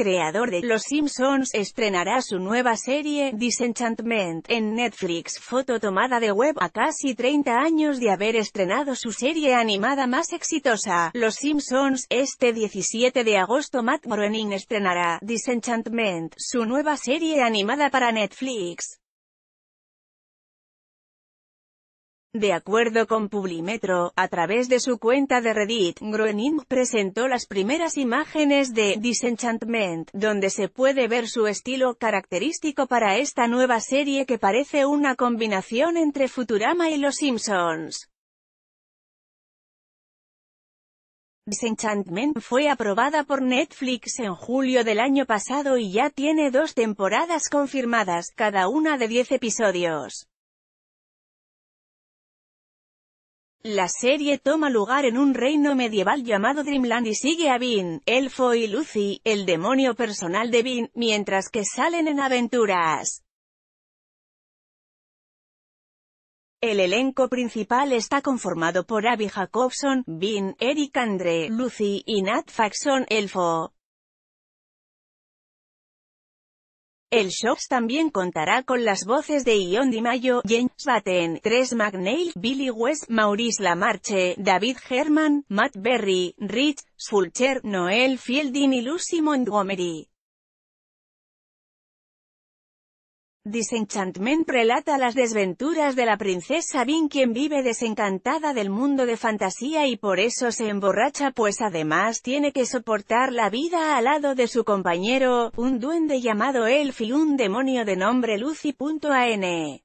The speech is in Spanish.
creador de Los Simpsons, estrenará su nueva serie, Disenchantment, en Netflix. Foto tomada de web a casi 30 años de haber estrenado su serie animada más exitosa, Los Simpsons. Este 17 de agosto Matt Groening estrenará Disenchantment, su nueva serie animada para Netflix. De acuerdo con Publimetro, a través de su cuenta de Reddit, Groening presentó las primeras imágenes de Disenchantment, donde se puede ver su estilo característico para esta nueva serie que parece una combinación entre Futurama y Los Simpsons. Disenchantment fue aprobada por Netflix en julio del año pasado y ya tiene dos temporadas confirmadas, cada una de diez episodios. La serie toma lugar en un reino medieval llamado Dreamland y sigue a Vin, Elfo y Lucy, el demonio personal de Vin, mientras que salen en aventuras. El elenco principal está conformado por Abby Jacobson, Vin, Eric Andre, Lucy y Nat Faxon Elfo. El show también contará con las voces de Ion Di Mayo, James Batten, Tres McNeil, Billy West, Maurice Lamarche, David Herman, Matt Berry, Rich, Fulcher, Noel Fielding y Lucy Montgomery. Disenchantment relata las desventuras de la princesa Bin quien vive desencantada del mundo de fantasía y por eso se emborracha pues además tiene que soportar la vida al lado de su compañero, un duende llamado Elf y un demonio de nombre Lucy.an.